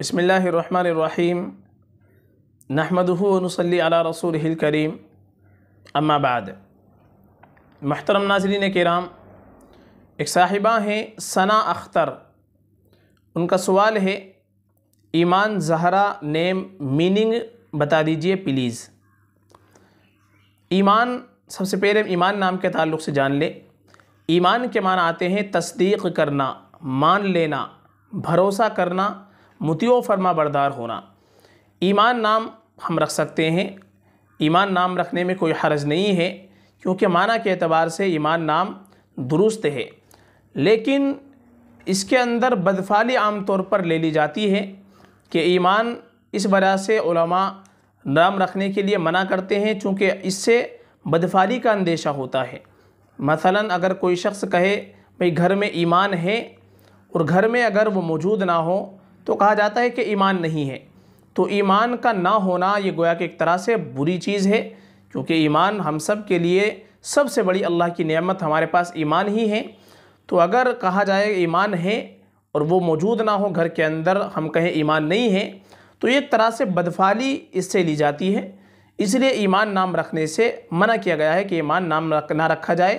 बसमीम नहमदनसली अला रसूल करीम अम्माबाद महतरम नाजरीन कराम एक साहिबा हैं सना अख्तर उनका सवाल है ईमान जहरा नेम मीनिंग बता दीजिए प्लीज़ ईमान सबसे पहले ईमान नाम के ताल्लुक से जान लें ईमान के मान आते हैं तस्दीक करना मान लेना भरोसा करना मुतियो फर्मा बरदार होना ईमान नाम हम रख सकते हैं ईमान नाम रखने में कोई हर्ज नहीं है क्योंकि माना के अतबार से ईमान नाम दुरुस्त है लेकिन इसके अंदर बदफाली आम तौर पर ले ली जाती है कि ईमान इस वजह से नाम रखने के लिए मना करते हैं चूँकि इससे बदफाली का अंदेशा होता है मसलन अगर कोई शख्स कहे भाई घर में ईमान है और घर में अगर वो मौजूद ना हो तो कहा जाता है कि ईमान नहीं है तो ईमान का ना होना ये गोया कि एक तरह से बुरी चीज़ है क्योंकि ईमान हम सब के लिए सबसे बड़ी अल्लाह की नेमत हमारे पास ईमान ही है तो अगर कहा जाए ईमान है और वो मौजूद ना हो घर के अंदर हम कहें ईमान नहीं है तो एक तरह से बदफाली इससे ली जाती है इसलिए ईमान नाम रखने से मना किया गया है कि ईमान नाम रख ना रखा जाए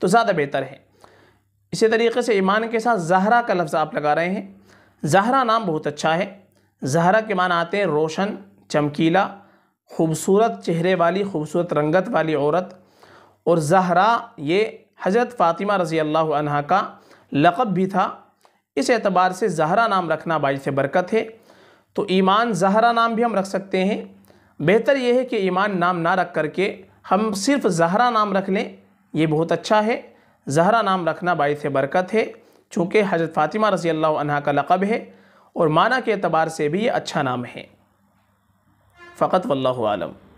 तो ज़्यादा बेहतर है इसी तरीके से ईमान के साथ जहरा का लफ्ज़ आप लगा रहे हैं जहरा नाम बहुत अच्छा है जहरा के माना आते हैं रोशन चमकीला खूबसूरत चेहरे वाली खूबसूरत रंगत वाली औरत और जहरा ये हज़रत फ़ातिमा रज़ी अल्लाह का लक़ब भी था इस एतबार से जहरा नाम रखना बाईस बरकत है तो ईमान जहरा नाम भी हम रख सकते हैं बेहतर यह है कि ईमान नाम ना रख करके हम सिर्फ जहरा नाम रख लें ये बहुत अच्छा है जहरा नाम रखना बाई से बरकत है चूँकि हज़रत फ़ातिमा रज़ी अल्लाह का लक़ब है और माना के अतबार से भी ये अच्छा नाम है फ़कत वल्लम